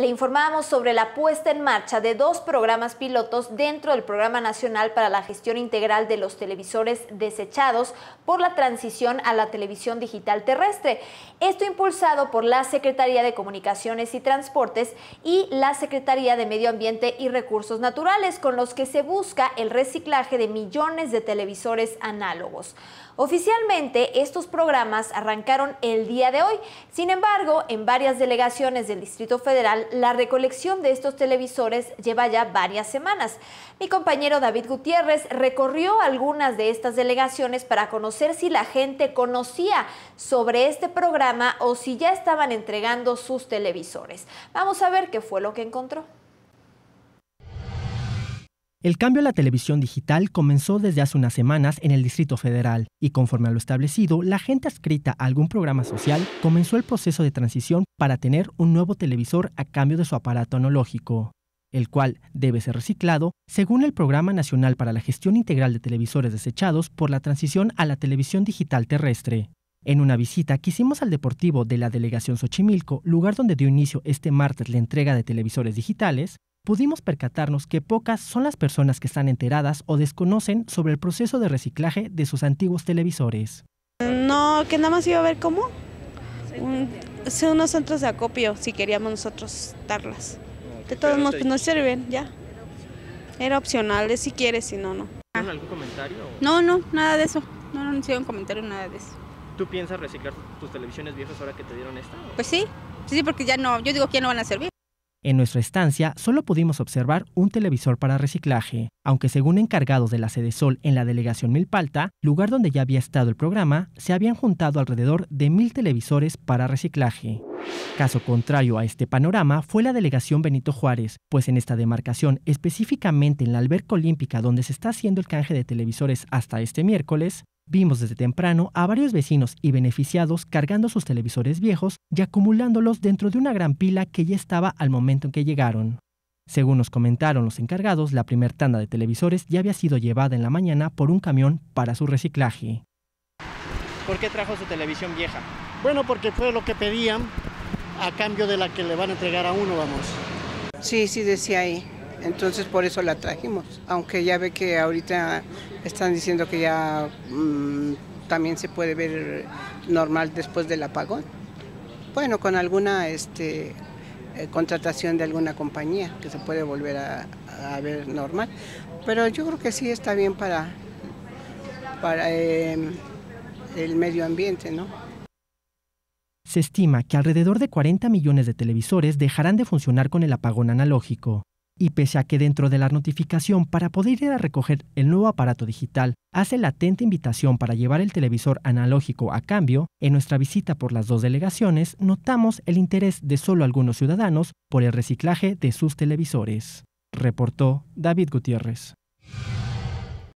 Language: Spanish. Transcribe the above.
Le informamos sobre la puesta en marcha de dos programas pilotos dentro del Programa Nacional para la Gestión Integral de los Televisores Desechados por la transición a la televisión digital terrestre. Esto impulsado por la Secretaría de Comunicaciones y Transportes y la Secretaría de Medio Ambiente y Recursos Naturales, con los que se busca el reciclaje de millones de televisores análogos. Oficialmente, estos programas arrancaron el día de hoy. Sin embargo, en varias delegaciones del Distrito Federal la recolección de estos televisores lleva ya varias semanas. Mi compañero David Gutiérrez recorrió algunas de estas delegaciones para conocer si la gente conocía sobre este programa o si ya estaban entregando sus televisores. Vamos a ver qué fue lo que encontró. El cambio a la televisión digital comenzó desde hace unas semanas en el Distrito Federal y conforme a lo establecido, la gente adscrita a algún programa social comenzó el proceso de transición para tener un nuevo televisor a cambio de su aparato analógico, el cual debe ser reciclado según el Programa Nacional para la Gestión Integral de Televisores Desechados por la Transición a la Televisión Digital Terrestre. En una visita que hicimos al Deportivo de la Delegación Xochimilco, lugar donde dio inicio este martes la entrega de televisores digitales, pudimos percatarnos que pocas son las personas que están enteradas o desconocen sobre el proceso de reciclaje de sus antiguos televisores. No, que nada más iba a ver cómo. Un, unos centros de acopio, si queríamos nosotros darlas. De todos modos, pues nos sirven, ya. Era opcional, si quieres, si no, no. algún comentario? No, no, nada de eso. No, no hicieron comentario, nada de eso. ¿Tú piensas reciclar tus televisiones viejas ahora que te dieron esta? Pues sí, sí, porque ya no, yo digo que ya no van a servir. En nuestra estancia solo pudimos observar un televisor para reciclaje, aunque según encargados de la sede Sol en la delegación Milpalta, lugar donde ya había estado el programa, se habían juntado alrededor de mil televisores para reciclaje. Caso contrario a este panorama fue la delegación Benito Juárez, pues en esta demarcación, específicamente en la alberca olímpica donde se está haciendo el canje de televisores hasta este miércoles, Vimos desde temprano a varios vecinos y beneficiados cargando sus televisores viejos y acumulándolos dentro de una gran pila que ya estaba al momento en que llegaron. Según nos comentaron los encargados, la primer tanda de televisores ya había sido llevada en la mañana por un camión para su reciclaje. ¿Por qué trajo su televisión vieja? Bueno, porque fue lo que pedían a cambio de la que le van a entregar a uno, vamos. Sí, sí, decía ahí. Entonces por eso la trajimos, aunque ya ve que ahorita están diciendo que ya mm, también se puede ver normal después del apagón. Bueno, con alguna este, eh, contratación de alguna compañía que se puede volver a, ver normal. Pero yo creo que sí está bien para, para em, el medio ambiente, ¿no? Se estima que alrededor de 40 millones de televisores dejarán de funcionar con el apagón analógico y pese a que dentro de la notificación para poder ir a recoger el nuevo aparato digital hace latente invitación para llevar el televisor analógico a cambio, en nuestra visita por las dos delegaciones notamos el interés de solo algunos ciudadanos por el reciclaje de sus televisores, reportó David Gutiérrez.